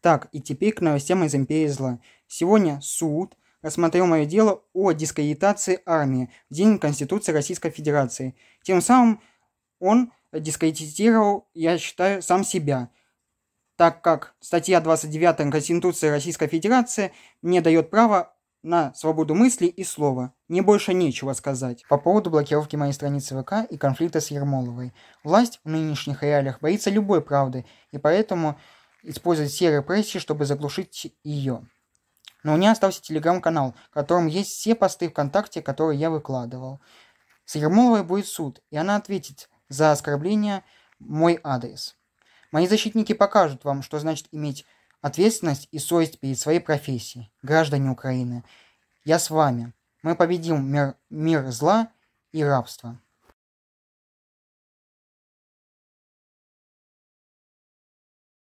Так, и теперь к новостям из Империи Зла. Сегодня суд рассмотрел мое дело о дискредитации армии в День Конституции Российской Федерации. Тем самым он дискредитировал, я считаю, сам себя, так как статья 29 Конституции Российской Федерации мне дает право на свободу мысли и слова. Мне больше нечего сказать. По поводу блокировки моей страницы ВК и конфликта с Ермоловой. Власть в нынешних реалиях боится любой правды, и поэтому использовать все репрессии, чтобы заглушить ее. Но у меня остался телеграм-канал, в котором есть все посты ВКонтакте, которые я выкладывал. С Ермоловой будет суд, и она ответит за оскорбление мой адрес. Мои защитники покажут вам, что значит иметь ответственность и совесть перед своей профессией, граждане Украины. Я с вами. Мы победим мир, мир зла и рабства.